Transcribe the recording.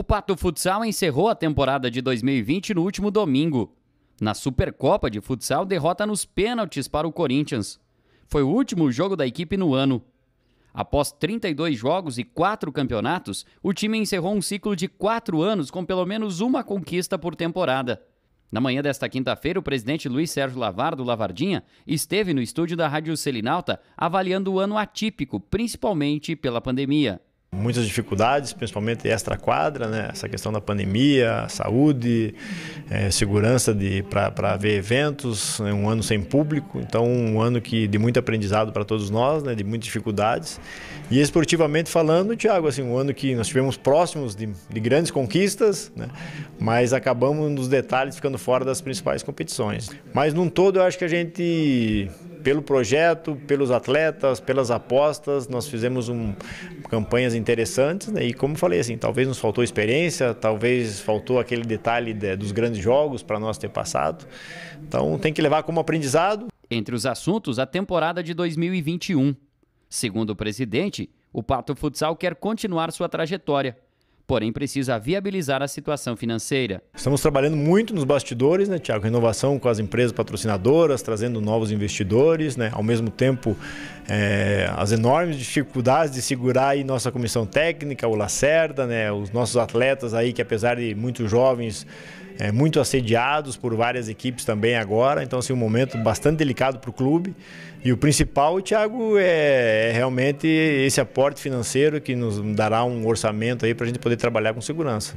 O Pato Futsal encerrou a temporada de 2020 no último domingo. Na Supercopa de Futsal, derrota nos pênaltis para o Corinthians. Foi o último jogo da equipe no ano. Após 32 jogos e 4 campeonatos, o time encerrou um ciclo de 4 anos com pelo menos uma conquista por temporada. Na manhã desta quinta-feira, o presidente Luiz Sérgio Lavardo do Lavardinha, esteve no estúdio da Rádio Selinalta avaliando o ano atípico, principalmente pela pandemia. Muitas dificuldades, principalmente extra-quadra, né? essa questão da pandemia, saúde, é, segurança para ver eventos, né? um ano sem público, então um ano que, de muito aprendizado para todos nós, né? de muitas dificuldades. E esportivamente falando, Thiago, assim, um ano que nós tivemos próximos de, de grandes conquistas, né? mas acabamos nos detalhes ficando fora das principais competições. Mas num todo eu acho que a gente pelo projeto, pelos atletas, pelas apostas, nós fizemos um, campanhas interessantes né? e como falei assim, talvez nos faltou experiência, talvez faltou aquele detalhe de, dos grandes jogos para nós ter passado. Então tem que levar como aprendizado. Entre os assuntos, a temporada de 2021. Segundo o presidente, o Pato Futsal quer continuar sua trajetória porém precisa viabilizar a situação financeira. Estamos trabalhando muito nos bastidores, né, Tiago? Renovação com as empresas patrocinadoras, trazendo novos investidores, né? Ao mesmo tempo, é, as enormes dificuldades de segurar aí nossa comissão técnica, o Lacerda, né? Os nossos atletas aí que apesar de muito jovens é, muito assediados por várias equipes também agora. Então, assim, um momento bastante delicado para o clube. E o principal, Thiago, é, é, realmente esse aporte financeiro que nos dará um orçamento aí para a gente poder trabalhar com segurança.